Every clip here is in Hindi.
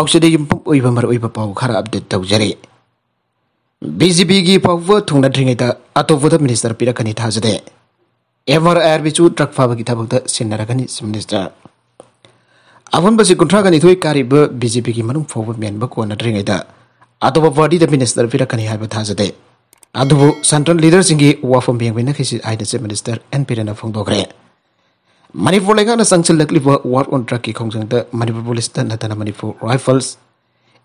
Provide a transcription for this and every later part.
pau sede yum pum oi bamar oi bapau khara update tau jare bjp gi pau vo thungna dringai da ato vo minister pira kani tha jade ever air bichu truck fa bagi thabuk da sinara kani minister avon basi kontra kani thoi kari b bjp gi manum fo bo men ba ko na dringai da ato ba vadi da minister pira kani ha ba tha jade ado bo wa fo beng bina khisi aida se minister and pira na phong do gre Manipur ꯂꯩꯉꯥꯛꯅ ꯆꯪꯁꯤꯜꯂꯛꯂꯤꯕ ꯋꯥꯔ ꯑꯣꯟ ꯗ꯭ꯔꯒꯀꯤ ꯈꯣꯡꯖꯪꯗ ꯃꯅꯤꯄꯨꯔ ꯄꯨꯂꯤꯁꯇ ꯅꯠꯇꯅ Manipur rifles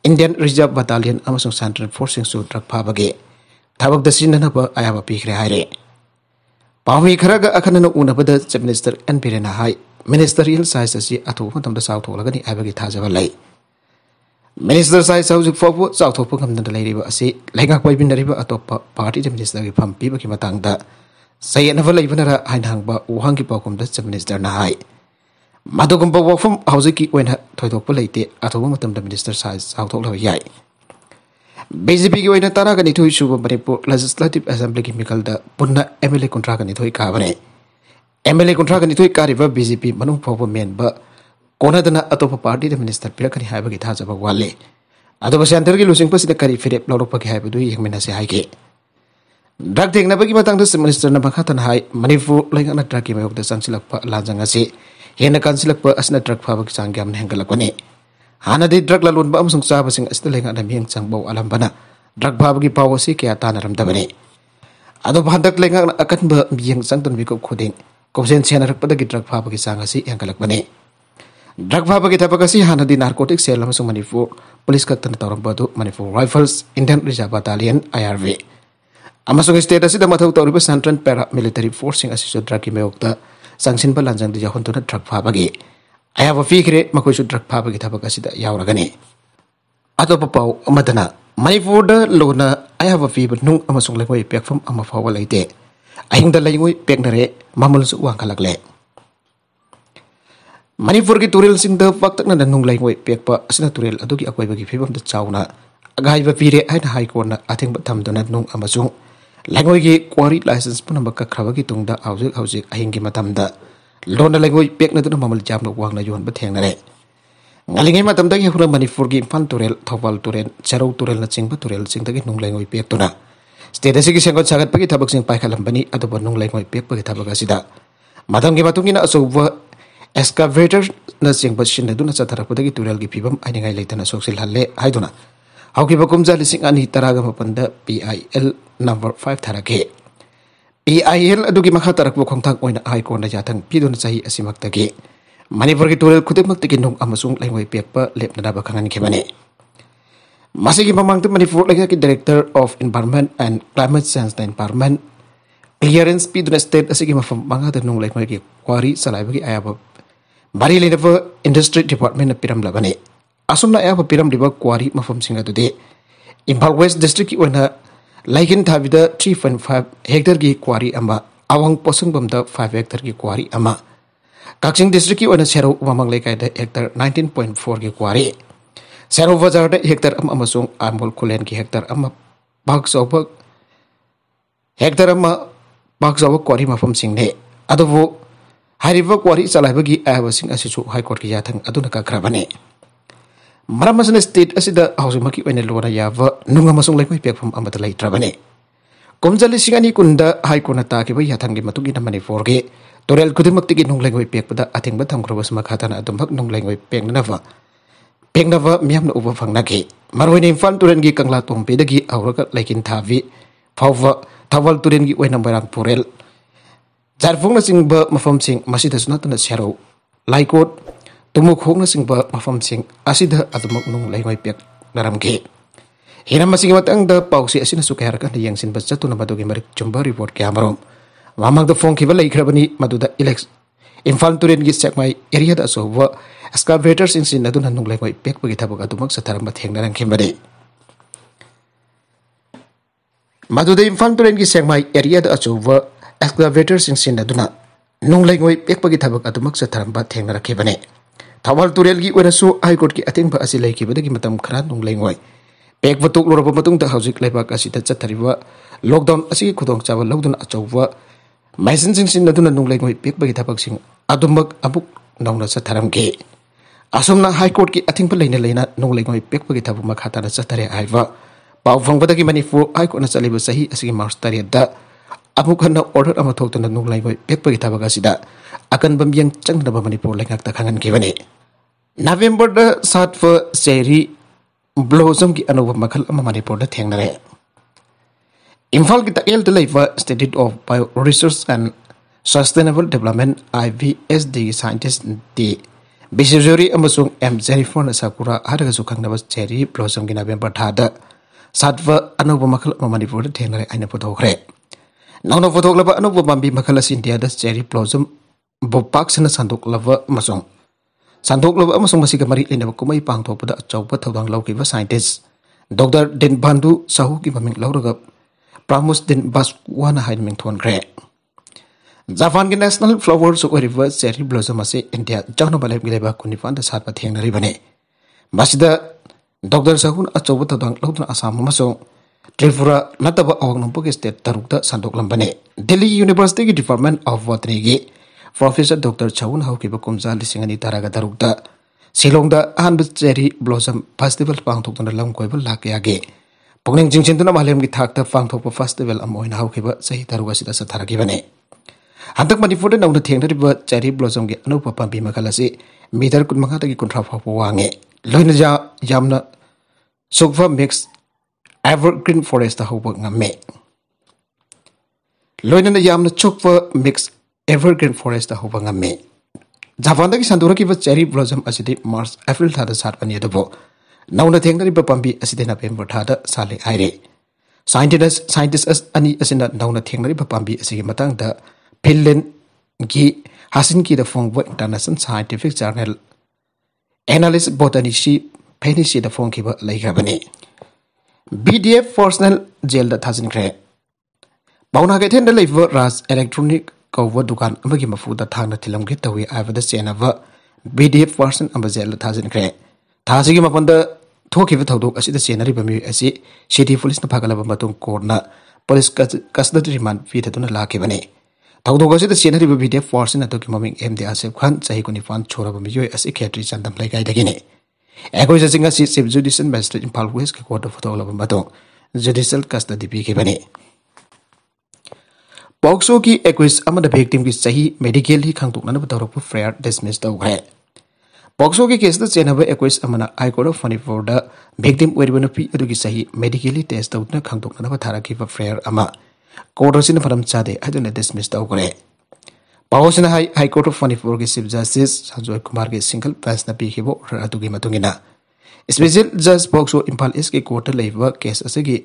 Indian reserve battalion ꯑꯃꯁꯨꯡ ꯁꯦꯟꯇ꯭ꯔꯦꯜ ꯐꯣꯔꯁꯁꯤꯡꯁꯨ ꯗ꯭ꯔꯒ ꯐꯥꯕꯒꯤ ꯊꯕꯛꯇ ꯁꯤꯖꯤꯟꯅꯅꯕ ꯑꯌꯥꯕ ꯄꯤꯈ꯭ꯔꯦ ꯍꯥꯏꯔꯦ ꯄꯥꯎꯃꯤ ꯈꯔꯒ ꯑꯈꯟꯅꯅ ꯎꯅꯕꯗ ꯆꯤꯞ ꯃꯤꯅꯤꯁꯇꯔ ꯑꯦꯟ ꯕꯤꯔꯦꯟꯅ ꯍꯥꯏ ꯃꯤꯅꯤꯁꯇꯔꯤꯌꯦꯜ ꯁꯥꯏꯖ ꯑꯁꯤ ꯑꯊꯨꯕ ꯃꯇꯝꯗ ꯆꯥꯎꯊꯣꯛꯂꯒꯅꯤ ꯍꯥꯏꯕꯒꯤ ꯊꯥꯖꯕ ꯂꯩ ꯃꯤꯅꯤꯁꯇꯔ ꯁꯥꯏꯖ ꯍꯧꯖꯤꯛ ꯐꯥꯎꯕ ꯆꯥꯎꯊꯣꯛꯄ ꯉꯝꯗꯅ ꯂꯩꯔꯤꯕ ꯑꯁꯤ ꯂꯩꯉꯥꯛ ꯄꯥꯏꯃꯤꯟꯅꯔꯤꯕ ꯑꯇꯣꯞꯄ ꯄꯥꯔꯇꯤꯗ ꯃꯤꯅꯤꯁꯇꯔꯒꯤ ꯐꯝ ꯄꯤꯕꯒꯤ ꯃꯇꯥꯡꯗ सैनबरा हाइनहा उहंग पाकोद मिनीस्टर है मदगम वफम होते अथोद मिनीस्टर साइ बीजेपी की तरग निथब मणपुर लेजिस्लेटिव असेंबली की मिखल पुनः एम एल ए कंथ्राग निथय काबने एम एल ए कंथ्राग निथय कारीब बीजेपी मनू फाव मेब कौनद अतोप पार्टी मिनीस्टर पीरखनी धाजब वाले अब सेंटर की लुसिप से कारी फिरेप लौटपे हेमेंसे Drag ting na pagi matang sa minister na bangkatan hai manifu lai na drag may ugda san silak pa lanjang asi hena kan silak pa asna drag pa bagi sang gam nang galak wani hana di drag lalun ba amsung sa basing asna lai na miang sang bau alam bana drag pa bagi pawo si kya ta naram dabani ado bhandak lai na akan ba miang sang tun bikop kuding kopsen sian arak pada dagi drag pa bagi sang asi yang kala wani drag pa bagi tapa kasi hana di narkotik cell lam manifu polis kak tan tawram ba tu manifu rifles indian reserve battalion irv ꯑꯃꯁꯨꯡ ꯁ꯭ꯇꯦꯠ ꯑꯁꯤꯗ ꯃꯊꯧ ꯇꯧꯔꯤꯕ ꯁꯦꯟꯇ꯭ꯔꯦꯜ ꯄꯦꯔꯥ ꯃꯤꯂꯤꯇꯔꯤ ꯐꯣꯔꯁꯁꯤꯡ ꯑꯁꯤꯁꯨ ꯗ꯭ꯔꯒꯀꯤ ꯃꯥꯌꯣꯛꯇ ꯆꯪꯁꯤꯟꯕ ꯂꯥꯟꯖꯪꯗ ꯌꯥꯎꯍꯟꯗꯨꯅ ꯗ꯭ꯔꯒ ꯐꯥꯕꯒꯤ ꯑꯌꯥꯕ ꯄꯤꯈ꯭ꯔꯦ ꯃꯈꯣꯏꯁꯨ ꯗ꯭ꯔꯒ ꯐꯥꯕꯒꯤ ꯊꯕꯛ ꯑꯁꯤꯗ ꯌꯥꯎꯔꯒꯅꯤ ꯑꯇꯣꯞꯄ ꯄꯥꯎ ꯑꯃꯗꯅ ꯃꯅꯤꯄꯨꯔꯗ ꯂꯣꯟꯅ ꯑꯌꯥꯕ ꯄꯤꯕ ꯅꯨꯡ ꯑꯃꯁꯨꯡ ꯂꯩꯉꯣꯏ ꯄꯦꯛꯐꯝ ꯑꯃ ꯐꯥꯎꯕ ꯂꯩꯇꯦ ꯑꯍꯤꯡꯗ ꯂꯩꯉꯣꯏ ꯄꯦꯛꯅꯔꯦ ꯃꯃꯜꯁꯨ ꯋꯥꯡꯈꯠꯂꯛꯂꯦ ꯃꯅꯤꯄꯨꯔꯒꯤ ꯇꯨꯔꯦꯜꯁꯤꯡꯗ ꯄꯥꯛꯇꯛꯅꯅ ꯅꯨꯡ ꯂꯩꯉꯣꯏ ꯄꯦꯛꯄ ꯑꯁꯤꯅ ꯇꯨꯔꯦꯜ ꯑꯗꯨꯒꯤ ꯑꯀꯣꯏꯕꯒꯤ ꯐꯤꯕꯝꯗ ꯆꯥꯎꯅ ꯑꯒꯥꯏꯕ ꯄꯤꯔꯦ ꯍꯥꯏꯅ ꯍꯥꯏ ꯀꯣꯔꯠꯅ ꯑꯊꯤꯡꯕ ꯊꯝꯗꯨꯅ ꯅꯨꯡ ꯑꯃꯁꯨꯡ ꯂꯩꯉꯣꯏꯒꯤ ꯀ꯭ꯋꯥꯔꯤ ꯂꯥꯏꯁꯦꯟꯁ ꯄꯨꯝꯅꯃꯛ ꯀꯛꯈ꯭ꯔꯕꯒꯤ ꯇꯨꯡꯗ ꯍꯧꯖꯤꯛ ꯍꯧꯖꯤꯛ ꯑꯍꯤꯡꯒꯤ ꯃꯇꯝꯗ ꯂꯣꯟꯅ ꯂꯩꯉꯣꯏ ꯄꯦꯛꯅꯗꯨꯅ ꯃꯃꯜ ꯌꯥꯝꯅ ꯋꯥꯡꯅ ꯌꯣꯟꯕ ꯊꯦꯡꯅꯔꯦ ꯉꯜꯂꯤꯉꯩ ꯃꯇꯝꯗꯒꯤ ꯍꯧꯅ ꯃꯅꯤꯄꯨꯔꯒꯤ ꯏꯝꯐꯥꯜ ꯇꯨꯔꯦꯜ ꯊꯧꯕꯥꯜ ꯇꯨꯔꯦꯜ ꯆꯔꯧ ꯇꯨꯔꯦꯜꯅꯆꯤꯡꯕ ꯇꯨꯔꯦꯜꯁꯤꯡꯗꯒꯤ ꯅꯨꯡ ꯂꯩꯉꯣꯏ ꯄꯦꯛꯇꯨꯅ ꯁ꯭ꯇꯦꯠ ꯑꯁꯤꯒꯤ ꯁꯦꯝꯒꯠ ꯁꯥꯒꯠꯄꯒꯤ ꯊꯕꯛꯁꯤꯡ ꯄꯥꯏꯈꯠꯂꯝꯕꯅꯤ ꯑꯗꯨꯕꯨ ꯅꯨꯡ ꯂꯩꯉꯣꯏ ꯄꯦꯛꯄꯒꯤ ꯊꯕꯛ ꯑꯁꯤꯗ ꯃꯇꯝꯒꯤ ꯃꯇꯨꯡ ꯏꯟꯅ ꯑꯆꯧꯕ ꯑꯦꯛꯁꯀꯥꯚꯦꯇꯔꯅꯆꯤꯡꯕ ꯁꯤꯖꯤꯟꯅꯗꯨꯅ ꯆꯠꯊꯔꯛꯄꯗꯒꯤ ꯇꯨꯔꯦꯜꯒꯤ ꯐꯤꯕꯝ ꯍꯥꯏꯅꯤꯡꯉꯥꯏ ꯂꯩꯇꯅ ꯁꯣꯛꯆꯤꯜꯍꯜꯂꯦ ꯍꯥꯏꯗꯨꯅ ꯍꯧꯈꯤꯕ ꯀꯨꯝꯖꯥ ꯂꯤꯁꯤꯡ ꯑꯅꯤ ꯇꯔꯥꯒ ꯃꯥꯄꯟꯗ P I L number five थारगे ए आई एल अदुगी मखा तरकबो खोंथाक ओइना हाई कोर्टना याथंग पिदुन सही असिमक्तगे मणिपुर की टुरेल खुदिमक्तगी नोंग अमसुंग लैंगोय पेपर लेपनाबा खंगन खेबने मासे की ममांगते मणिपुर की director of environment and climate change the environment clearance पिदुन स्टेट असिगी मफम मंगाते नोंग लैंगोय की क्वारी सलाइबगी आयाबा ꯃꯔꯤ ꯂꯩꯅꯕ ꯏꯟꯗꯁꯇ꯭ꯔꯤ ꯗꯤꯄꯥꯔꯠꯃꯦꯟꯅ ꯄꯤꯔꯝꯂꯕꯅꯤ ꯑꯁꯨꯝꯅ ꯑꯌꯥꯝꯕ ꯄꯤꯔꯝꯂꯤꯕ ꯀ꯭ꯋꯥꯔꯤ ꯃꯐꯝꯁꯤꯡ ꯑꯗꯨꯗꯤ ꯏꯝꯐꯥꯜ ꯋꯦꯁ ꯗꯤꯁꯇ꯭ꯔꯤꯛꯀꯤ ꯑꯣꯏꯅ लाइन थाविद थ्री पॉइंट फाइव हेक्टर की क्वारी अवंग पोसंग फाइव हेक्टर की क्वारी काचिंग डिस्ट्रिक की सेरौ ममंग हेक्टर नाइनटीन पॉइंट फोर की क्वारी सेरौ बजार हेक्टर आमोल खुलेन की हेक्टर पाक हेक्टर पाक क्वारी मफम सिंने अब क्वारी चलाइबगी आयाबसिंग हाई हाईकोर्ट की याथंग कखरबने maramasana state asida hausik maki wene lora yava nunga masung lekwe pek pum amata lai trabane. Komjali singani kunda hai kuna taki wai hatangi matungi forge. Torel kuti makti ki nung lekwe pada ating batang kroba semak hatana atung pak nung nava. Pek nava miam na fang nake. Marwai na infan turen gi kang latung pede gi Fauva tawal turen gi wai nambarang purel. Jarfung na sing ba mafam sing masita sunatana tumuk hong na singba mafam sing asida atumuk nung lai mai pek naram ge hina masing matang da pausi asina sukayar kan yang sin baca tu nama tu gemar jumpa report ke amarom mamang da phone kibal ikra madu da elex imphal turin gi sek mai area da so wa excavators in sin adun nung lai pek bagi thabuk atumak sa ba theng narang kimbade madu da imphal turin gi sek mai area da so wa excavators in sin aduna nung lai pek bagi thabuk atumak sataram ba theng narang kimbade Thoubal ꯇꯨꯔꯦꯜꯒꯤ ꯑꯣꯏꯔꯁꯨ ꯍꯥꯏ ꯀꯣꯔꯠꯀꯤ ꯑꯊꯤꯡꯕ ꯑꯁꯤ ꯂꯩꯈꯤꯕꯗꯒꯤ ꯃꯇꯝ ꯈꯔ ꯅꯨꯡꯂꯩꯉꯣꯏ ꯄꯦꯛ ꯄꯊꯣꯛꯂꯨꯔꯕ ꯃꯇꯨꯡꯗ ꯍꯧꯖꯤꯛ ꯂꯩꯕꯥꯛ ꯑꯁꯤꯗ ꯆꯠꯊꯔꯤꯕ ꯂꯣꯛꯗꯥꯎꯟ ꯑꯁꯤꯒꯤ ꯈꯨꯗꯣꯡꯆꯥꯕ ꯂꯧꯗꯨꯅ ꯑꯆꯧꯕ ꯃꯥꯏꯁꯤꯟꯁꯤꯡ ꯁꯤꯖꯤꯟꯅꯗꯨꯅ ꯅꯨꯡꯂꯩꯉꯣꯏ ꯄꯦꯛꯄꯒꯤ ꯊꯕꯛꯁꯤꯡ ꯑꯗꯨꯃꯛ ꯑꯃꯨꯛ ꯅꯧꯅ ꯆꯠꯊꯔꯝꯈꯤ ꯑꯁꯨꯝꯅ ꯍꯥꯏ ꯀꯣꯔꯠꯀꯤ ꯑꯊꯤꯡꯕ ꯂꯩꯅ ꯂꯩꯅ ꯅꯨꯡꯂꯩꯉꯣꯏ ꯄꯦꯛꯄꯒꯤ ꯊꯕꯛ ꯃꯈꯥ ꯇꯥꯅ ꯆꯠꯊꯔꯦ ꯍꯥꯏꯕ ꯄꯥꯎ ꯐꯪꯕꯗꯒꯤ ꯃꯅꯤꯄꯨꯔ ꯍꯥꯏ ꯀꯣꯔꯠꯅ ꯆꯠꯂꯤꯕ ꯆꯍꯤ ꯑꯁꯤꯒꯤ ꯃꯥꯔꯆ ꯇꯔꯦꯠꯇ Apukan na order ama tok tanda nung lai boi pek pagi taba akan bambiang chang na bamani po lai ngak ta kangan ki November da saat fa seri blossom zong anu anau bamba kal ama mani po da teng na re. Infal ki stated of bio and sustainable development IVSD scientist di bisi zuri ama m zeri sakura hada ka zukang na ba seri blow zong ki berada bamba da saat fa anau bamba kal ama mani po da teng na ꯅꯧꯅ ꯄꯨꯊꯣꯛꯂꯕ ꯑꯅꯧꯕ ꯄꯥꯝꯕꯤ ꯃꯈꯜ ꯑꯁꯤ ꯏꯟꯗꯤꯌꯥꯗ ꯆꯦꯔꯤ ꯕ꯭ꯂꯣꯖꯝ ꯕꯣꯄꯥꯛꯁꯅ ꯁꯟꯗꯣꯛꯂꯕ ꯑꯃꯁꯨꯡ ꯁꯟꯗꯣꯛꯂꯕ ꯑꯃꯁꯨꯡ ꯃꯁꯤꯒ ꯃꯔꯤ ꯂꯩꯅꯕ ꯀꯨꯝꯍꯩ ꯄꯥꯡꯊꯣꯛꯄꯗ ꯑꯆꯧꯕ ꯊꯧꯗꯥꯡ ꯂꯧꯈꯤꯕ ꯁꯥꯏꯟꯇꯤꯁ ꯗꯣꯛꯇꯔ ꯗꯤꯟꯕꯥꯟꯗꯨ ꯁꯥꯍꯨꯒꯤ ꯃꯃꯤꯡ ꯂꯧꯔꯒ ꯄ꯭ꯔꯥꯃꯨꯁ ꯗꯤꯟ ꯕꯥꯁꯋꯥꯅ ꯍꯥꯏꯅ ꯃꯤꯡꯊꯣꯟꯈ꯭ꯔꯦ ꯖꯄꯥꯟꯒꯤ ꯅꯦꯁꯅꯦꯜ ꯐ꯭ꯂꯥꯋꯔꯁꯨ ꯑꯣꯏꯔꯤꯕ ꯆꯦꯔꯤ ꯕ꯭ꯂꯣꯖꯝ ꯑꯁꯤ ꯏꯟꯗꯤꯌꯥ ꯆꯥꯎꯅꯕ ꯂꯩꯕꯒꯤ ꯂꯩꯕꯥꯛ ꯀꯨꯟꯅꯤꯄꯥꯟꯗ ꯁꯥꯠꯄ ꯊꯦꯡꯅꯔꯤꯕꯅꯤ ꯃꯁꯤꯗ ꯗꯣꯛꯇꯔ ꯁꯍꯨꯅ ꯑꯆꯧꯕ ꯊꯧꯗꯥꯡ ꯂꯧꯗꯨꯅ ꯑꯁꯥꯝ ꯑꯃꯁꯨꯡ Trifura nataba awak nampuk este tarukta santok lambane. Delhi University ki Department of Botany ki Professor Dr. Chawun Hau ki bakumza di taraga tarukta. Silong da ahan cherry blossom festival pangthok tan lam koibal lakya ge. Pongning jingchen tuna mahlem ki thakta pangthok pa festival amoin hau ki ba sahi taruga sida sa tharagi bane. Hantak Manipur da nauna thengna riba cherry blossom ki anupa pambi makalasi meter kun mangata ki kontra phapo wange. Loina ja jamna sokva mix evergreen forest ho hobo nga me loina na yam na yamna pa mix evergreen forest ho hobo nga me da ki sandur ki ba cherry blossom asidi march april thada sat pani adabo nauna ri ba pambi asidi na pem thada sale aire scientists scientists as ani asina now na nauna ri ba pambi asigi matang da finland gi hasin ki da phong wa international scientific journal analyst botany shi penisi da fongkiba laigabani BDF Personal Jail da thajin khre Bauna ga then da leibo Raj Electronic कौव दुकान अमगी मफुदा थांगना थिलमगे तवे आबदा सेनाव BDF Person amba jail da thajin khre थासिगी मपंदा थोकिब थौदोक असिदा सेनरी बमि असि सिटी पुलिस न फागलाब मतुम कोर्ना पुलिस कस्दा रिमान फीथे तुना लाके बने थौदोक असिदा सेनरी बमि दे फोर्स न तोकि ममिंग एम दे खान चाहिको निफान छोरा बमि यो असि खेत्री चंदम लगाइ दगिने Eko isa singa si Chief Judicial Magistrate in Palau West ke Court of Tong Lapan Batong Judicial Custody Bike Bani. Pokso ki Equis amada victim ki sahi medical hi khangtuk nana batarok pu fair dismissed au hai. Pokso ki case da chenaba Equis amana High Court of Funny for the victim weribana pi adu ki sahi medical hi test out na khangtuk nana batarok pu fair ama. Court of Sinaparam chade adu na dismissed au hai. ꯄꯥꯎꯁꯤꯅ ꯍꯥꯏ ꯍꯥꯏ ꯀꯣꯔꯠ ꯑꯣꯐ ꯃꯅꯤꯄꯨꯔꯒꯤ ꯆꯤꯐ ꯖꯁꯇꯤꯁ ꯁꯟꯖꯣꯏ ꯀꯨꯃꯥꯔꯒꯤ ꯁꯤꯡꯒꯜ ꯕꯦꯟꯁꯅ ꯄꯤꯈꯤꯕ ꯑꯣꯔꯗꯔ ꯑꯗꯨꯒꯤ ꯃꯇꯨꯡ ꯏꯟꯅ ꯁ꯭ꯄꯦꯁꯦꯜ ꯖꯁ ꯄꯣꯛꯁꯣ ꯏꯝꯐꯥꯜ ꯏꯁꯀꯤ ꯀꯣꯔꯠꯇ ꯂꯩꯕ ꯀꯦꯁ ꯑꯁꯤꯒꯤ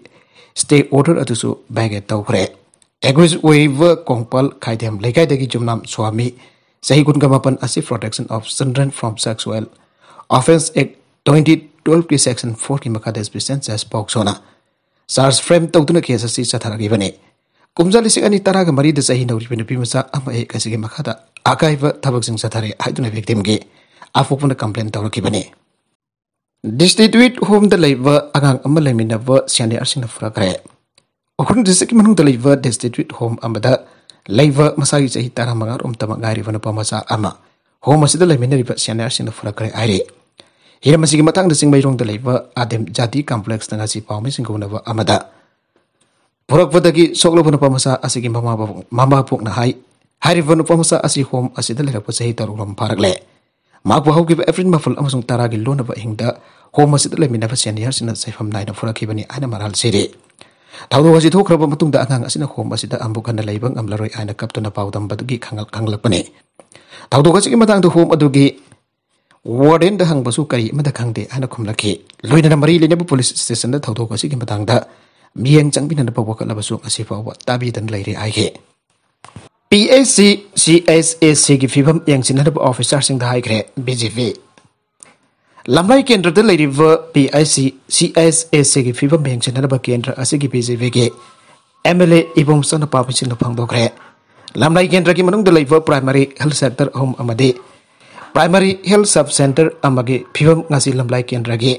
ꯁ꯭ꯇꯦ ꯑꯣꯔꯗꯔ ꯑꯗꯨꯁꯨ ꯕꯦꯒꯦꯠ ꯇꯧꯈ꯭ꯔꯦ ꯑꯦꯒ꯭ꯔꯤꯁ ꯑꯣꯏꯕ ꯀꯣꯡꯄꯜ ꯈꯥꯏꯗꯦꯝ ꯂꯩꯀꯥꯏꯗꯒꯤ ꯖꯨꯝꯅꯥꯝ ꯁ꯭ꯋꯥꯃꯤ ꯆꯍꯤ ꯀꯨꯟꯒ ꯃꯥꯄꯟ ꯑꯁꯤ protection of children from sexual offence act twenty ꯇꯨꯋꯦꯜꯕꯀꯤ ꯁꯦꯛꯁꯟ ꯐꯣꯔꯒꯤ ꯃꯈꯥꯗ ꯁ꯭ꯄꯦꯁꯦꯜ ꯖꯁ ꯄꯣꯛꯁꯣꯅ ꯆꯥꯔꯖ ꯐ꯭ꯔꯦꯝ ꯇꯧꯗꯨꯅ ꯀꯦꯁ ꯑꯁꯤ ꯆꯠꯊꯔꯛꯂꯤꯕꯅꯤ kumzali sigani taraga da sahi nauri pina sa ama e kasige makata akaiva tabak sing tuna vek tim ge puna complaint tauro ki bane distituit home the laiva agang ama mina va siani na fura kare okhun ki manung the va distituit home amada va masagi sahi tara ngar um tama ngari vana sa ama home asida laimina riba siani na fura kare aire hira masih kematang the sing bairong the adem jadi kompleks tanga si pawmi sing nawa amada Porak patagi soklo pun pamasa asik imba mama pok mama pok na hai. Hari pun pamasa asik hom asik dalam dapat sehi taruh lam parak le. Ma bu hau kiba efrin ma ful amasung tara gil lona ba hingda hom asik dalam mina pasian yar sinat sefam nai na porak kiba ni maral siri. Tahu tu wasit hok kerap matung da angang asik na hom asik da ambukan na ibang amlaroi ana kap tu na pau tam bat gi kangal kangal pane. Tahu tu kasik imatang tu hom adugi gi warden da hang basu kari imatang hang de ana kum laki. Lui na mari le bu polis stesen dah tahu tu kasik imatang da মিয়্যাং চাংবিনান ববকনা বসুং আসি ফাওব তাবিদন লাইরি আইগে পিএসি সিএসএসি কি ফিবম ইয়াংচিনান বঅফিসার সিং দা হাই গ্রেড বিজিভে লমলাই কেন্দ্র দা লাইরি ব পিআইসি সিএসএসি কি ফিবম মায়ংচিনান ব কেন্দ্র আসি কি বিজিভেগে এমএলএ ইবম সন পামিসন ফং দোগ্রে লমলাই কেন্দ্র কি মনুং দা লাইব প্রাইমারি হেলথ সেন্টার হোম আমাদে প্রাইমারি হেলথ সাব সেন্টার আমাগি ফিবম গাসি লমলাই কেন্দ্রগে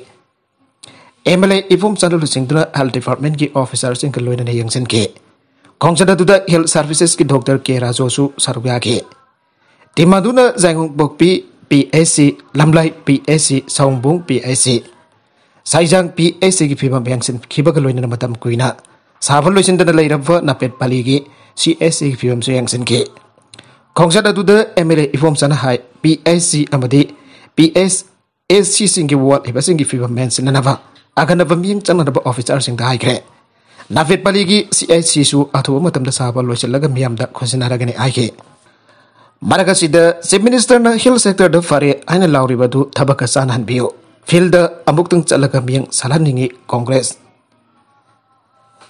MLA ifum sanulu tuna health department ki officer sing keloina yang yangsen ke khongsada tuda health services ki doctor ke rajo su sarugya ke timaduna zaingong bokpi PSC lamlai PSC saungbung PSC saijang PSC ki phibam yangsen khiba keloina matam kuina saval tuna dana leirabwa napet pali ki CSC ki phibam su yangsen ke khongsada tuda MLA ifum sana hai PSC amadi PS SC singi ward hebasing ki phibam yangsen nanava agana ba miyang chananaba officer sing da haikre nafit paligi CIC su athu matam da saba loisilaga miyam da ai aike maraga sida si minister na hill sector da fare aina lauri badu thabaka sanan biyo field amuk tung chalaga miyang salaningi congress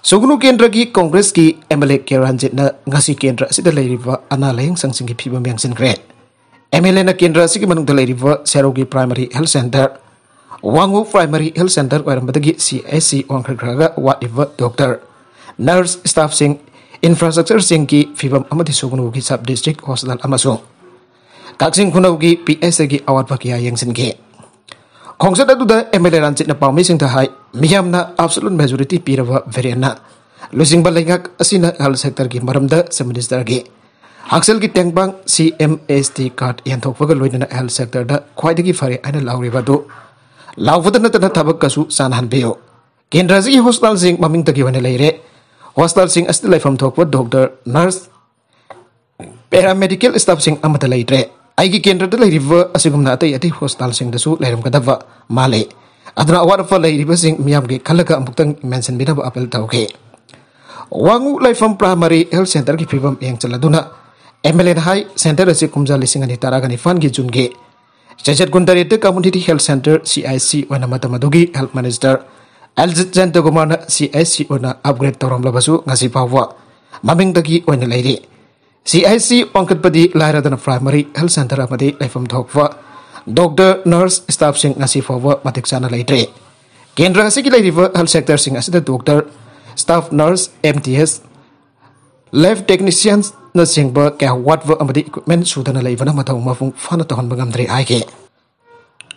Sugunu Kendra ki Congress ki MLA Keranjit na ngasi Kendra sida lairiba ana layang sang ki phibam yang sin MLA na Kendra sigi manung da lairiba Serogi Primary Health Center Wangwu Primary Health Center orang betegi CIC orang kerjaga whatever doctor, nurse staff sing infrastructure sing ki fibam amati sugunu ki sub district hospital amasung. Kaksing kunau ki PS ki awat bagia yang sing ki. Kongsi tadi udah MLA lanjut na pamis sing tahai, miam na absolute majority pirawa variana. Losing balengak asina health sector ki maramda seminister ki. Aksel ki tengbang CMST card yang thok pagal loinana health sector da kwaidagi fare ana lawri badu. लाद नबकू चाहो केंद्र से हॉस्टल ममरे हॉस्टल लेफम थोप डॉक्टर नर्स पेरामेडिकल स्टाफ्रे केंद्रदगम अत अत हॉस्टल माले अवाब्बे खल मेन्शन अपील तौके वागु लेफम प्राइमरी हेल्थ सेंटर की फीव ये चल एम एल एन सेंटर से कमजा लिंग तरह निफान जुन के ꯆꯩꯆꯠꯀꯨꯟꯇꯔꯦꯠꯇ community health centre C I C ꯑꯣꯏꯅ ꯃꯇꯝ ꯑꯗꯨꯒꯤ ꯍꯦꯜꯊ ꯃꯤꯅꯤꯁꯇꯔ ꯑꯦꯜꯖꯤꯠ ꯖꯟꯇꯒꯨꯃꯥꯔꯅ ꯁꯤ ꯑꯥꯏ ꯁꯤ ꯑꯣꯏꯅ ꯑꯞꯒ꯭ꯔꯦꯗ ꯇꯧꯔꯝꯂꯕꯁꯨ ꯉꯁꯤ ꯐꯥꯎꯕ ꯃꯃꯤꯡꯗꯒꯤ ꯑꯣꯏꯅ ꯂꯩꯔꯤ ꯁꯤ ꯑꯥꯏ ꯁꯤ ꯑꯣꯟꯈꯠꯄꯗꯤ ꯂꯥꯏꯔꯗꯅ ꯄ꯭ꯔꯥꯏꯃꯥꯔꯤ ꯍꯦꯜꯊ ꯁꯦꯟꯇꯔ ꯑꯃꯗꯤ ꯂꯩꯐꯝ ꯊꯣꯛꯄ ꯗꯣꯛꯇꯔ ꯅꯔꯁ ꯁ꯭ꯇꯥꯐꯁꯤꯡ ꯉꯁꯤ ꯐꯥꯎꯕ ꯃꯇꯤꯛ ꯆꯥꯅ ꯂꯩꯇ꯭ꯔꯦ ꯀꯦꯟꯗ꯭ꯔ ꯑꯁꯤꯒꯤ ꯂꯩꯔꯤꯕ ꯍꯦꯜꯊ ꯁꯦꯛꯇꯔꯁꯤꯡ ꯑꯁꯤꯗ doctor staff nurse M T S lab ꯇꯦꯛꯅꯤꯁꯤꯌꯟꯅ ꯁꯦꯡꯕ ꯀꯌꯥ ꯋꯥꯠꯄ ꯑꯃꯗꯤ ꯏꯀ꯭ꯋꯤꯞꯃꯦꯟ ꯁꯨꯗꯅ ꯂꯩꯕꯅ ꯃꯊꯧ ꯃꯄꯨꯡ ꯐꯥꯅ ꯇꯧꯍꯟꯕ ꯉꯝꯗ꯭ꯔꯦ ꯍꯥꯏꯈꯤ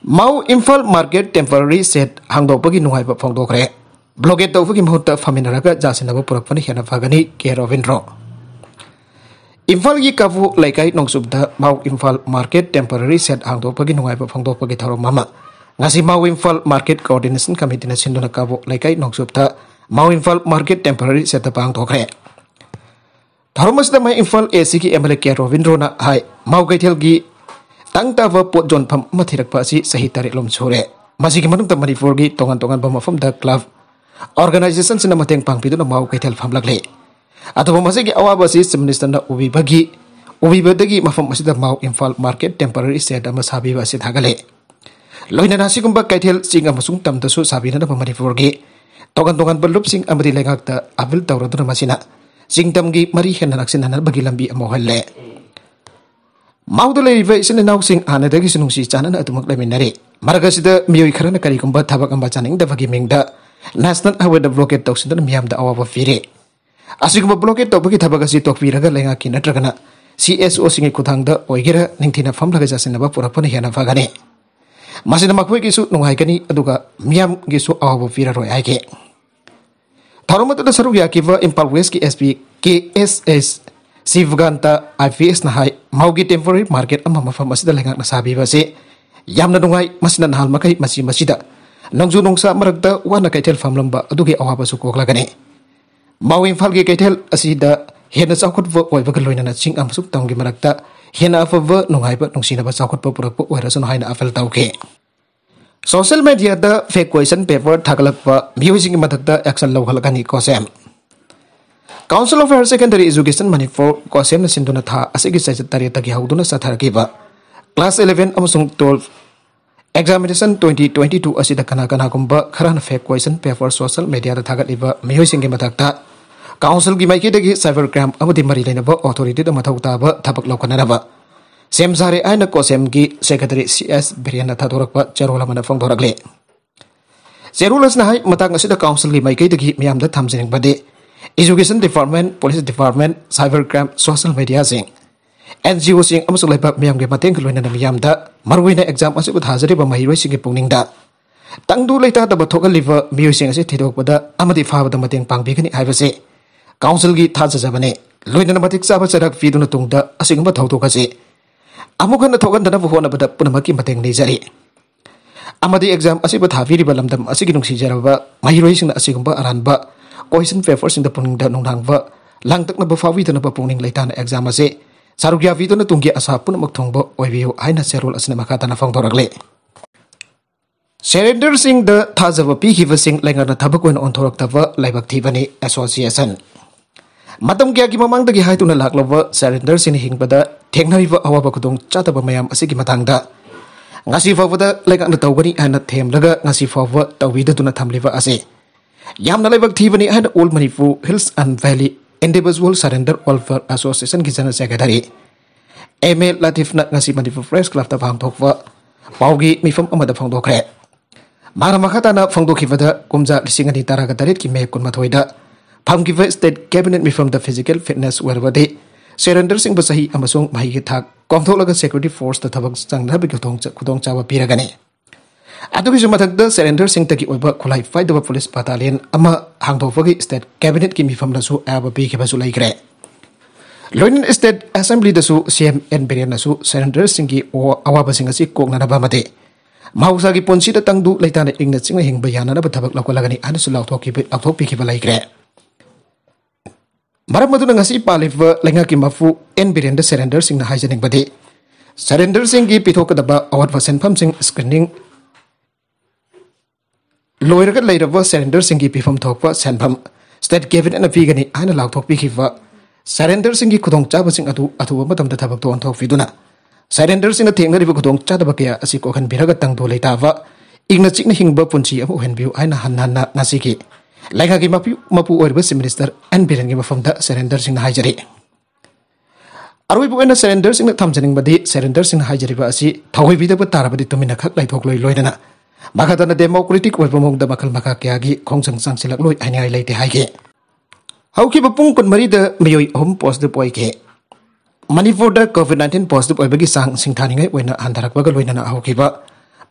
ꯃꯥꯎ ꯏꯝꯐꯥꯜ ꯃꯥꯔꯀꯦꯠ ꯇꯦꯝꯄꯔꯔꯤ ꯁꯦꯠ ꯍꯥꯡꯗꯣꯛꯄꯒꯤ ꯅꯨꯡꯉꯥꯏꯕ ꯐꯣꯡꯗꯣꯛꯈ꯭ꯔꯦ ꯕ꯭ꯂꯣꯀꯦꯠ ꯇꯧꯕꯒꯤ ꯃꯍꯨꯠꯇ ꯐꯝꯃꯤꯟꯅꯔꯒ ꯆꯥꯁꯤꯟꯅꯕ ꯄꯨꯔꯛꯄꯅ ꯍꯦꯟꯅ ꯐꯒꯅꯤ ꯀꯦ ꯔꯣꯕꯤꯟꯗ꯭ꯔꯣ ꯏꯝꯐꯥꯜꯒꯤ ꯀꯥꯕꯨ ꯂꯩꯀꯥꯏ ꯅꯣꯡꯆꯨꯞꯗ ꯃꯥꯎ ꯏꯝꯐꯥꯜ ꯃꯥꯔꯀꯦꯠ ꯇꯦꯝꯄꯔꯔꯤ ꯁꯦꯠ ꯍꯥꯡꯗꯣꯛꯄꯒꯤ ꯅꯨꯡꯉꯥꯏꯕ ꯐꯣꯡꯗꯣꯛꯄꯒꯤ ꯊꯧꯔꯝ ꯑꯃ ngasi mau infal market coordination committee na sindona kabo laikai nongsup tha mau infal market temporary set pang thokre धर्म से मैं इम्फाल ए सी की एम एल ए के रोविंद्रोन है माउ गैथेल की तंग तब पोट जोनफम थिरप सही तरेलोम सूरे मनपुर की तोान तोान मौम क्लब ऑर्गनाइजेशन से मतंग पाद माउ गैथेल फमलगले अब अवाब से चीफ मिनिस्टर उबीबी उबीबदी मौम माउ इम्फाल मार्केट टेम्पररी सेट साबीब थागले लोनना कैथेल चिंग तमदू सा मणिपुर की तोान तोान लुप लेगा अपील तौरदना ꯆꯤꯡꯗꯝꯒꯤ ꯃꯔꯤ ꯍꯦꯟꯅ ꯅꯛꯁꯤꯟꯅꯅꯕꯒꯤ ꯂꯝꯕꯤ ꯑꯃ ꯑꯣꯏꯍꯜꯂꯦ ꯃꯥꯎꯗ ꯂꯩꯔꯤꯕ ꯏꯆꯤꯟ ꯏꯅꯥꯎꯁꯤꯡ ꯍꯥꯟꯅꯗꯒꯤꯁꯨ ꯅꯨꯡꯁꯤ ꯆꯥꯟꯅꯅ ꯑꯗꯨꯃꯛ ꯂꯩꯃꯤꯟꯅꯔꯤ ꯃꯔꯛ ꯑꯁꯤꯗ ꯃꯤꯑꯣꯏ ꯈꯔꯅ ꯀꯔꯤꯒꯨꯝꯕ ꯊꯕꯛ ꯑꯃ ꯆꯥꯅꯤꯡꯗꯕꯒꯤ ꯃꯤꯡꯗ ꯅꯦꯁꯅꯦꯜ ꯍꯥꯏꯋꯦꯗ ꯕ꯭ꯂꯣꯀꯦꯠ ꯇꯧꯁꯤꯟꯗꯨꯅ ꯃꯤꯌꯥꯝꯗ ꯑꯋꯥꯕ ꯄꯤꯔꯦ ꯑꯁꯤꯒꯨꯝꯕ ꯕ꯭ꯂꯣꯀꯦꯠ ꯇꯧꯕꯒꯤ ꯊꯕꯛ ꯑꯁꯤ ꯇꯣꯛꯄꯤꯔꯒ ꯂꯩꯉꯥꯛꯀꯤ ꯅꯠꯇ꯭ꯔꯒꯅ ꯁꯤ ꯑꯦꯁ ꯑꯣꯁꯤꯡꯒꯤ ꯈꯨꯠꯊꯥꯡꯗ ꯑꯣꯏꯒꯦꯔꯥ ꯅꯤꯡꯊꯤꯅ ꯐꯝꯂꯒ ꯆꯥꯁꯤꯟꯅꯕ ꯄꯨꯔꯛꯄꯅ ꯍꯦꯟꯅ ꯐꯒꯅꯤ ꯃꯁꯤꯅ ꯃꯈꯣꯏꯒꯤꯁꯨ ꯅꯨꯡꯉꯥꯏꯒꯅꯤ ꯑꯗꯨꯒ ꯃꯤꯌꯥꯝꯒꯤꯁꯨ ꯑꯋꯥꯕ ꯄꯤꯔꯔꯣꯏ ꯍꯥꯏꯈꯤ Tharoma tu saru ya kiva impal west ki SP KSS Sivganta IVS na hai maugi temporary market amma mafam asida lengak na sabi basi yamna dungai masina nahal makai masi masida nangju nongsa marakta wana kaitel fam lamba adugi ba su kokla gane mau impal gi kaitel asida hena chaukot vo oiba ga loina na ching am suk tam gi marakta hena afa vo nongai ba nongsina ba chaukot pa purak po oira sun haina afel tauke social ꯃꯦꯗꯤꯌꯥꯗ ꯐꯦꯛ ꯀ꯭ꯋꯦꯁꯟ ꯄꯦꯄꯔ ꯊꯥꯒꯠꯂꯛꯄ ꯃꯤꯑꯣꯏꯁꯤꯡꯒꯤ ꯃꯊꯛꯇ ꯑꯦꯛꯁꯟ ꯂꯧꯈꯠꯂꯛꯀꯅꯤ COHSEM council of higher secondary education Manipur ꯀꯣꯁꯦꯝꯅ ꯁꯤꯟꯗꯨꯅ ꯊꯥ ꯑꯁꯤꯒꯤ ꯆꯩꯆꯠ ꯇꯔꯦꯠꯇꯒꯤ ꯍꯧꯗꯨꯅ ꯆꯠꯊꯔꯛꯈꯤꯕ ꯀ꯭ꯂꯥꯁ ꯑꯦꯂꯦꯚꯦꯟ ꯑꯃꯁꯨꯡ ꯇꯨꯋꯦꯜꯐ ꯑꯦꯛꯖꯥꯃꯤꯅꯦꯁꯟ ꯇ꯭ꯋꯦꯟꯇꯤ ꯇ꯭ꯋꯦꯟꯇꯤ ꯇꯨ ꯑꯁꯤꯗ ꯀꯅꯥ ꯀꯅꯥꯒꯨꯝꯕ ꯈꯔꯅ ꯐꯦꯛ ꯀ꯭ꯋꯦꯁꯟ ꯄꯦꯄꯔ ꯁꯣꯁꯤꯌꯦꯜ ꯃꯦꯗꯤꯌꯥꯗ ꯊꯥꯒꯠꯂꯤꯕ ꯃꯤꯑꯣꯏꯁꯤꯡꯒꯤ ꯃꯊꯛꯇ ꯀꯥꯎꯟꯁꯤꯜꯒꯤ ꯃꯥꯏꯀꯩꯗꯒꯤ ꯁꯥꯏꯕꯔ ꯀ꯭ꯔꯥꯏꯝ ꯑꯃꯗꯤ ꯃꯔꯤ ꯂꯩꯅꯕ ꯑꯣꯊꯣꯔꯤꯇꯤꯗ ꯃꯊꯧ ꯇꯥꯕ ꯊꯕꯛ ꯂꯧꯈꯠꯅꯅꯕ ꯁꯦꯝꯖꯥꯔꯦ ꯍꯥꯏꯅ ꯀꯣꯁꯦꯝꯒꯤ ꯁꯦꯀ꯭ꯔꯦꯇꯔꯤ ꯁꯤ ꯑꯦꯁ ꯕꯤꯔꯦꯟꯅ ꯊꯥꯗꯣꯔꯛꯄ ꯆꯦꯔꯣꯜ ꯑꯃꯅ ꯐꯣꯡꯗꯣꯔꯛꯂꯦ ꯆꯦꯔꯣꯜ ꯑꯁꯤꯅ ꯍꯥꯏ ꯃꯇꯥꯡ ꯑꯁꯤꯗ ꯀꯥꯎꯟꯁꯤꯜꯒꯤ ꯃꯥꯏꯀꯩꯗꯒꯤ ꯃꯌꯥꯝꯗ ꯊꯝꯖꯅꯤꯡꯕꯗꯤ education department police department cyber crime social ꯃꯦꯗꯤꯌꯥꯁꯤꯡ ꯑꯦꯟ ꯖꯤ ꯑꯣꯁꯤꯡ ꯑꯃꯁꯨꯡ ꯂꯩꯕ ꯃꯌꯥꯝꯒꯤ ꯃꯇꯦꯡꯒ ꯂꯣꯏꯅꯅ ꯃꯤꯌꯥꯝꯗ ꯃꯔꯨꯑꯣꯏꯅ ꯑꯦꯛꯖꯥꯝ ꯑꯁꯤꯕꯨ ꯊꯥꯖꯔꯤꯕ ꯃꯍꯩꯔꯣꯏꯁꯤꯡꯒꯤ ꯄꯨꯛꯅꯤꯡꯗ ꯇꯪꯗꯨ ꯂꯩꯇꯥꯗꯕ ꯊꯣꯛꯍꯜꯂꯤꯕ ꯃꯤꯑꯣꯏꯁꯤꯡ ꯑꯁꯤ ꯊꯤꯗꯣꯛꯄꯗ ꯑꯃꯗꯤ ꯐꯥꯕꯗ ꯃꯇꯦꯡ ꯄꯥꯡꯕꯤꯒꯅꯤ ꯍꯥꯏꯕꯁꯤ ꯀꯥꯎꯟꯁꯤꯜꯒꯤ ꯊꯥꯖꯖꯕꯅꯤ ꯂꯣꯏꯅꯅ ꯃꯇꯤꯛ ꯆꯥꯕ ꯆꯩꯔꯥꯛ ꯄꯤꯗꯨꯅ ꯇꯨꯡꯗ ꯑꯁꯤꯒꯨꯝꯕ ꯊꯧꯗꯣꯛ ꯑꯁꯤ amugan na thogan dana buhona bada punamaki mateng nei jari amadi exam asi bat di balam lamdam asi gunung si jaraba mahiroi sing na asi gumba aran ba question paper sing da puning da ba lang tak na ya ba fawi dana ba puning laitana exam asi Sarugia vi dana tunggi asah punamak thong ba oibiu aina serul asina makata na fang dorakle surrender sing the thajaba hivasing hiva na thabakwen on thorak tava laibak thibani association matam kya ki mamang dagi hai tuna laklawa surrender sin hing pada thengna bi awa ba kudong chata ba mayam asi ki matang da ngasi fa pada lek ang tau bani na them laga ngasi fa wa tau bi da tuna tham lewa asi yam na lebak thi bani na old Manifu hills and valley endeavors world surrender welfare association ki jana sa ga dari latif na ngasi Manifu fresh club ta bang thok wa gi mi fam amada phang do kre mara makata na phang do ki pada kumja lisinga tara ga dari ki me kun ma thoida फम की स्टेट कैबिनेट मिफम फिजिकल फिटनेस सेरेंदर सिंह बसही कौथोग सेक्रेटरी फोर्स चंगने मधक्त सेरेंदर सिंह की खुल फाइद पुलिस बटालियन हादोगी स्टेट कैबिनेट की मिफमु अब पीग्रे लोन state assembly CM N Biren Surendra Singh की अब कौनबे मौसा की पुनसी तंग लेटा इन चिंह हिंग यानब लौटो लौटो पीग्रे barang madu nang asi palib lenga ki mafu en birenda surrender sing na hijing badi. Surrender sing gi kada ba awat sen pham sing screening lawyer ka later va surrender sing gi pifam thok sen pam state given and a fee gani ana law thok pi ki surrender sing gi khudong cha sing adu adu ma matam da thabak to on thok Surrender sing na theng na ri khudong cha da ba kya asi ko khan biraga tang do leita wa igna chik na hingba punchi amu hen biu aina han han na nasi ki laika ki mapu mapu or bus minister an birang ki mafam da surrender sing hajari arwi bu ena surrender sing tham jening badi surrender sing hajari ba asi thawai bi ba tar badi tumina khak lai thok loi loi na Maka na democratic or pamong da makal maka kya gi khongsang sang silak loi ani ai lai te hai ge hau ki bapung kun mari da meyoi hom post de poi ge manipur da covid 19 positive oibagi sang sing thani ngai oina handarak ba ga loina na hau ki ba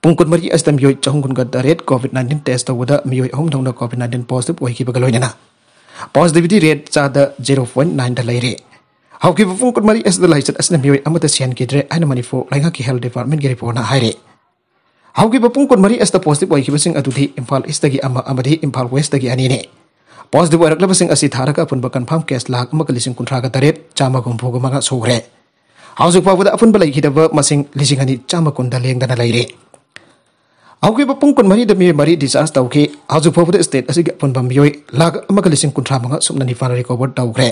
pungkun mari astam yoi chong kun gat rate covid 19 test awada mi yoi hom thong covid 19 positive oi ki bagaloi na positivity rate cha da 0.9 da lai re hau ki pungkun mari as da lai chat asna mi yoi amata sian ki dre ana mani fo lainga ki health department ki report na hai re hau ki pungkun mari as da positive oi ki basing adu thi imphal da gi ama amadi imphal west da gi ani ne positive oi rakla basing asi pun ba confirm kan case lak ma ka lising kun thra ga taret chama gum pho ga ma ga so re house फाउद अपुन लाइब मसिंग लिसिंग चाम आगे पुंग मरी मरी डिचार्ज तौर की हजू फोद स्टेट अगर अपनब मई लाख लिंग कुंथ्राम सूम निपाल रिकवर तौरे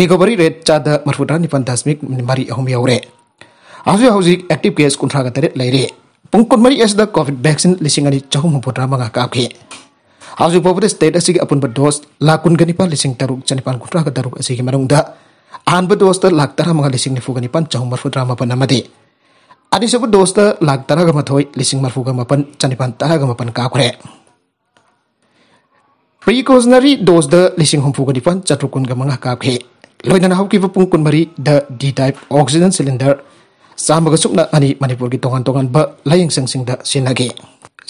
रिकवरी रेट चाद मरफुदा निपन दशमिक मरी अहम यौरे हजू हजि एक्टिव केस कुंथ्राग तरह पुंग मरीद कोविड वैक्सीन लिंग चहुम हूफ्रामा कापे हजू फोद स्टेट अगर अपनब डोज लाख कुनग निपाल लिंग तरु चनीपा कुंथ्राग तरुक अहब डोज लाख तरह लिंग निफूग निपन चहु मरफुद्रामा बनमें अनिसब दोस्ता लाख तरह मथोई लिसिंग मरफू का मपन चनिपन तरह का मपन का खुरे प्रीकोजनरी डोज द लिसिंग हमफू का दिपन चतुकुन का मंगा का खे लोइना हाउ की पुंग कुन मरी द डी टाइप ऑक्सीजन सिलिंडर साम का सुपना अनि मणिपुर की तोंगन तोंगन ब लायिंग संग सिंग द सिनागे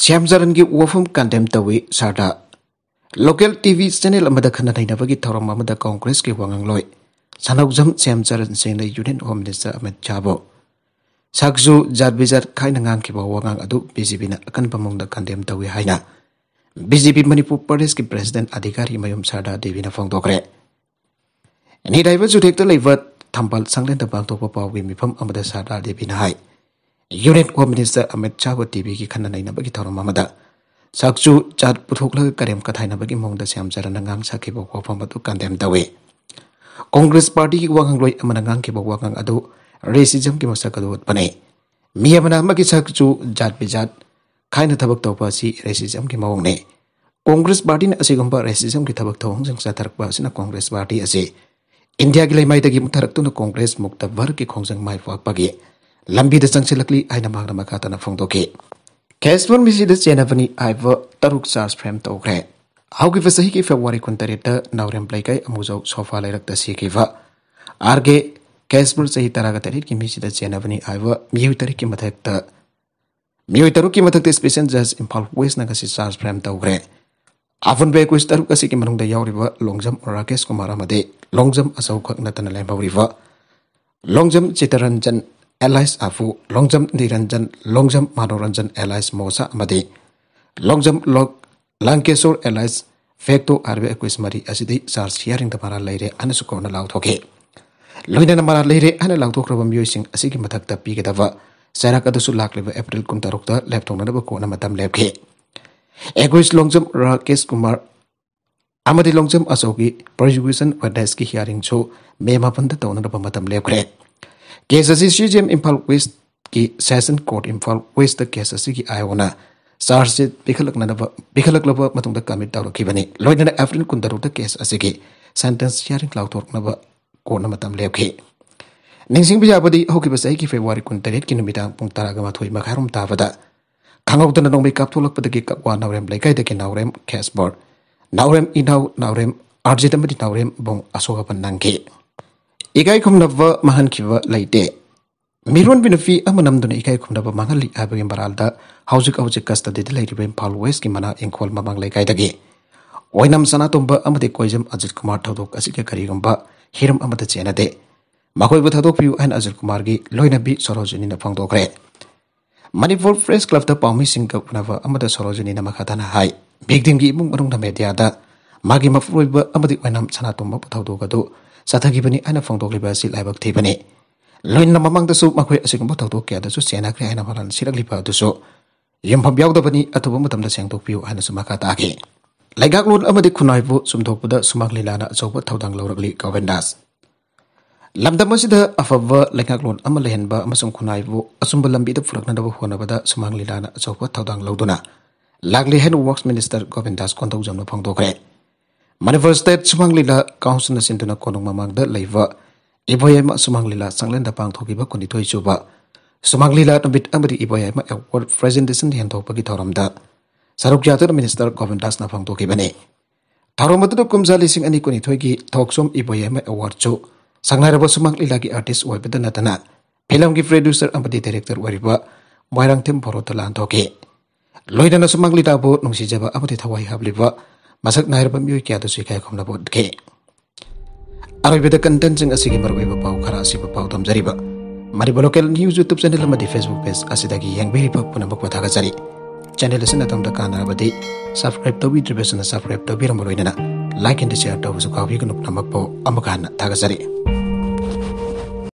श्याम जरन की वफम कंडेम तवे साडा लोकल टीवी चैनल अमद खना नैनब की थौरम अमद कांग्रेस की वांगलोय सनौजम श्याम जरन सिंह ने यूनियन होम मिनिस्टर अमित चाबो sakzu jat bijat kai na ngang kiba wangang adu BJP na akan pamongda kandem tawi haina BJP Manipur Pradesh ki President Adhikari Mayum sada Devi na dokre ni daiwa ju thekta leiwa thambal sanglen da bang topa pawi mifam amada sada Devi na hai Unit Home Minister Amit Chawat TV ki khanna nai na bagi thorom amada sakzu jat puthokla karem kathai na bagi mongda syam jara na ngang sakiba wafam adu kandem tawi Congress Party ki wangang loi amanengang ngang kiba wangang adu racism की मसा कद बने मियामना सकचु जात बेजात खाने थबक तब रेसिजम की मौंग ने कॉग्रेस पार्टी ने रेसिजम की थबक तौंगा कॉग्रेस पार्टी अच्छे इंडिया की लेमाई की मुथरक्त कॉग्रेस मुक्त भर की खोजंग माइ फागे लंबी चंसलकली मकान फोदे केसपुर चेनबनी है तरुक चार्ज फ्रेम तौरे हाब चही की फेब्रुआरी कुल तरह नवरम लेकिन अमुजौ सोफा लेरक आर के कैसबुर से ही तरह का की मिशी दस जेना बनी आई व की मध्य तक म्यू तरुक की मध्य स्पेशल जस इंफाल वेस नगर से चार्ज प्रेम तो उग्रे बे कुछ तरुक कसी की मरुंग दया राकेश कुमार मधे लॉन्गजम असो खक न तन लैम बावरी व आफू लॉन्गजम निरंजन लॉन्गजम मनोरंजन एलाइस मोसा मधे लॉन्गजम लॉग लंकेश्वर एलाइस फेक्टो आरबे कुछ मरी असिदी चार्ज हियरिंग दबारा लेरे अनसुकोन लाउथ ꯂꯣꯏꯅꯅ ꯃꯔꯥ ꯂꯩꯔꯦ ꯍꯥꯏꯅ ꯂꯥꯎꯊꯣꯛꯈ꯭ꯔꯕ ꯃꯤꯑꯣꯏꯁꯤꯡ ꯑꯁꯤꯒꯤ ꯃꯊꯛꯇ ꯄꯤꯒꯗꯕ ꯆꯩꯔꯥꯛ ꯑꯗꯨꯁꯨ ꯂꯥꯛꯂꯤꯕ ꯑꯦꯄ꯭ꯔꯤꯜ ꯀꯨꯟꯇꯔꯨꯛꯇ ꯂꯦꯞꯊꯣꯛꯅꯅꯕ ꯀꯣꯟꯅ ꯃꯇꯝ ꯂꯦꯞꯈꯤ ꯑꯦꯒ꯭ꯔꯤꯁ ꯂꯣꯡꯖꯝ ꯔꯥꯀꯦꯁ ꯀꯨꯃꯥꯔ ꯑꯃꯗꯤ ꯂꯣꯡꯖꯝ ꯑꯆꯧꯒꯤ ꯄ꯭ꯔꯣꯁꯤꯀ꯭ꯌꯨꯁꯟ ꯋꯤꯠꯅꯦꯁꯀꯤ ꯍꯤꯌꯥꯔꯤꯡꯁꯨ ꯃꯦ ꯃꯥꯄꯟꯗ ꯇꯧꯅꯅꯕ ꯃꯇꯝ ꯂꯦꯞꯈ꯭ꯔꯦ ꯀꯦꯁ ꯑꯁꯤ ꯁꯤ ꯖꯤ ꯑꯦꯝ ꯏꯝꯐꯥꯜ ꯋꯦꯁꯠꯀꯤ ꯁꯦꯁꯟ ꯀꯣꯔꯠ ꯏꯝꯐꯥꯜ ꯋꯦꯁꯠꯇ ꯀꯦꯁ ꯑꯁꯤꯒꯤ ꯑꯥꯏꯌꯣꯅ ꯆꯥꯔꯖꯁꯤꯠ ꯄꯤꯈꯠꯂꯛꯅꯅꯕ ꯄꯤꯈꯠꯂꯛꯂꯕ ꯃꯇꯨꯡꯗ ꯀꯃꯤꯠ ꯇꯧꯔꯛꯈꯤꯕꯅꯤ ꯂꯣꯏꯅꯅ ꯑꯦꯄ꯭ꯔꯤꯜ ꯀꯨꯟꯇꯔꯨꯛꯇ ꯀꯦꯁ ꯑꯁꯤꯒꯤ ꯁꯦꯟꯇꯦꯟꯁ ꯍꯤꯌꯥꯔꯤꯡ ꯂꯥꯎꯊꯣꯛꯅꯕ कोई निजिंबापी फेब्रुआरी कुल तरह की निदान पों तरगमाथ मखारूम ताबद खाउदन नौमे कपथोल्प कपवा नौरम लेकिन नौरम खेसबोर्ड नौरम इनाव नौरम आर्जीदी नौरम बों अशोकब नंगे इकाय खुमब महनबे मीरों भी नफी नमदन इकाय खुमब मंगल आबगे बराल हौजी हौजी कस्टडी लेरीब इम्फाल वेस्ट की मना इंखोल ममंग लेकिन वैनम सना तुम्बे कोईजम अजीत कुमार थोदों कहीगंब hiram amata chena de makoi bu thado pu an azul kumar gi loina bi sarojini na phang do kre manipur fresh club ta pawmi sing ka punawa amata sarojini na makha thana hai big dim gi imung marung da media da magi mafroi ba amati wanam chana tomba bu thado ga do satha gi bani ana phang do gi ba si laibak thei bani loina mamang da su makoi asi kum bu thado kya da su sena kre ana phalan sirak li du yem phambyaw da bani atuba mutam da sang do pu su makha ta ge Legak lon amade kunai bu sumthok buda sumang lilana zobu thaudang lorakli kawendas. Lambda masida afawa legak lon amalehen amasum kunai bu asumba lambi da furakna da buhuna buda sumang lilana zobu thaudang lauduna. Lagli hen works minister kawendas kontho ujamno pangdokre. Manifest state sumang lila council nasinduna konung mamang da leiva. ma sumang lila sanglen da pangthoki ba kunitoi zobu. Sumang lila nabit amadi iboye ma award presentation hen thoramda. sarukjatun minister govindas na phang to ki bane tharomat do kumza lising ani kuni thoksom iboyema award chu sangnarabo sumang lila gi artist oi bedana tana film producer director wariba moirang tim borotolan to ki loidana sumang lita bo nungsi jaba masak nairba myu kya do sikai khomna bod ke अरबद कंटेंट सिंह असी मरवे पाव खरा असी पाव तमजरीब मरीब ꯆꯦꯅꯦꯜ ꯑꯁꯤꯅ ꯇꯝꯗ ꯀꯥꯟꯅꯔꯕꯗꯤ ꯁꯕꯁꯀ꯭ꯔꯥꯏꯕ ꯇꯧꯕꯤꯗ꯭ꯔꯤꯕꯁꯤꯅ ꯁꯕꯁꯀ꯭ꯔꯥꯏꯕ ꯇꯧꯕꯤꯔꯝꯃꯔꯣꯏꯅ ꯂꯥꯏꯛ ꯑꯦꯟ ꯁꯤꯌꯥꯔ ꯇꯧꯕꯁꯨ ꯀꯥꯎꯕꯤꯒꯅꯨ ꯄꯨꯝꯅꯃꯛꯄꯨ ꯑꯃꯨꯛ ꯍꯟꯅ ꯊꯥꯒꯠꯆꯔꯤ